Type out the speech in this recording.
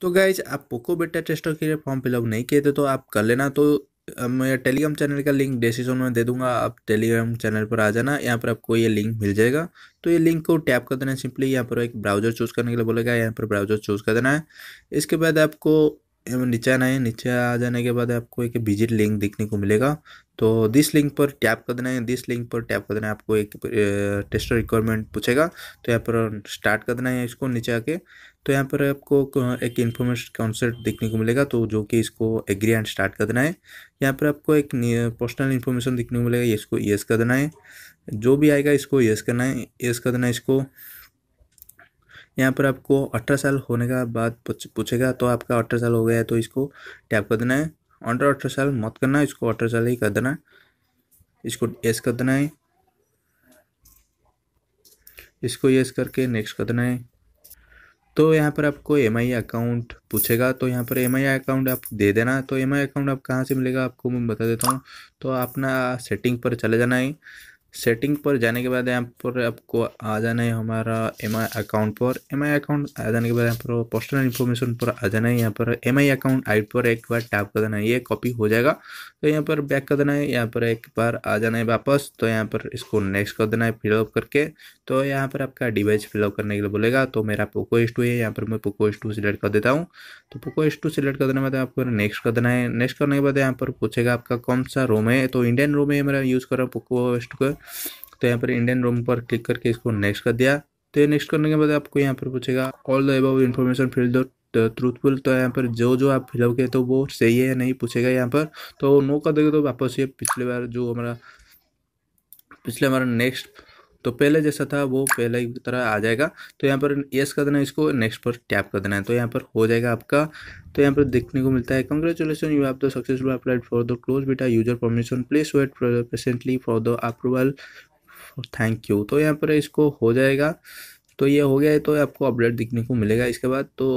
तो गाइज आप पोको बेटा टेस्टर के लिए फॉर्म फिलअप नहीं किए थे तो आप कर लेना तो मैं टेलीग्राम चैनल का लिंक डिस्क्रिप्शन में दे दूंगा आप टेलीग्राम चैनल पर आ जाना यहाँ पर आपको ये लिंक मिल जाएगा तो ये लिंक को टैप कर देना सिंपली यहाँ पर एक ब्राउज़र चूज़ करने के लिए बोलेगा यहाँ पर ब्राउज़र चूज़ कर देना है इसके बाद आपको नीचे आना है नीचे आ जाने के बाद आपको एक विजिट लिंक देखने को मिलेगा तो दिस लिंक पर टैप कर देना है दिस लिंक पर टैप कर देना है आपको एक टेस्टर रिक्वायरमेंट पूछेगा तो यहाँ पर स्टार्ट कर देना है इसको नीचे आके तो यहाँ पर आपको एक इन्फॉर्मेशन कॉन्सेप्ट देखने को मिलेगा तो जो कि इसको एग्री एंड स्टार्ट कर देना है यहाँ पर आपको एक पर्सनल इन्फॉर्मेशन देखने को मिलेगा इसको येस कर देना है जो भी आएगा इसको येस करना है येस कर देना है इसको यहाँ पर आपको अठारह साल होने का बाद पूछेगा तो आपका अठारह साल हो गया है तो इसको टैप कर देना है अंडर अठारह साल मत करना है इसको अठारह साल ही कर देना है इसको येस कर देना है इसको येस करके नेक्स्ट कर देना है तो यहाँ पर आपको एम आई अकाउंट पूछेगा तो यहाँ पर एम आई अकाउंट आप दे देना तो एम आई अकाउंट आप कहाँ से मिलेगा आपको मैं बता देता हूँ तो अपना सेटिंग पर चले जाना है सेटिंग पर जाने के बाद यहाँ पर आपको आ जाना है हमारा एम आई अकाउंट पर एम आई अकाउंट आ जाने के बाद यहाँ पर पर्सनल इन्फॉर्मेशन पर आ जाना है यहाँ पर एम आई अकाउंट आई पर एक बार टैप कर देना है ये कॉपी हो जाएगा तो यहाँ पर बैक कर देना है यहाँ पर एक बार आ जाना है वापस तो यहाँ पर इसको नेक्स्ट कर देना है फिलअप करके तो यहाँ पर आपका डिवाइस फिलअप करने के लिए बोलेगा तो मेरा पोको एस है यहाँ पर मैं पोको एस टू सिलेक्ट कर देता हूँ तो पोको एस टू सिलेक्ट कर देने बाद आपको नेक्स्ट कर देना है नेक्स्ट करने के बाद यहाँ पर पूछेगा आपका कौन सा रोम है तो इंडियन रोम है मेरा यूज़ कर रहा हूँ पोको एस तो यहाँ पर इंडियन रोम पर क्लिक करके इसको नेक्स्ट कर दिया तो ये नेक्स्ट करने के बाद आपको यहाँ पर पूछेगा all the above information fill field truthful तो यहाँ पर जो जो आप फिलअप किए तो वो सही है या नहीं पूछेगा यहाँ पर तो नो कर देगा तो वापस ये पिछले बार जो हमारा पिछले हमारा नेक्स्ट तो पहले जैसा था वो पहले की तरह आ जाएगा तो यहाँ पर यस कर देना है इसको नेक्स्ट पर टैप कर देना है तो यहाँ पर हो जाएगा आपका तो यहाँ पर देखने को मिलता है congratulation you have the successful applied for the close beta user permission please wait presently for the approval thank you तो यहाँ पर इसको हो जाएगा तो ये हो गया है तो आपको अपडेट दिखने को मिलेगा इसके बाद तो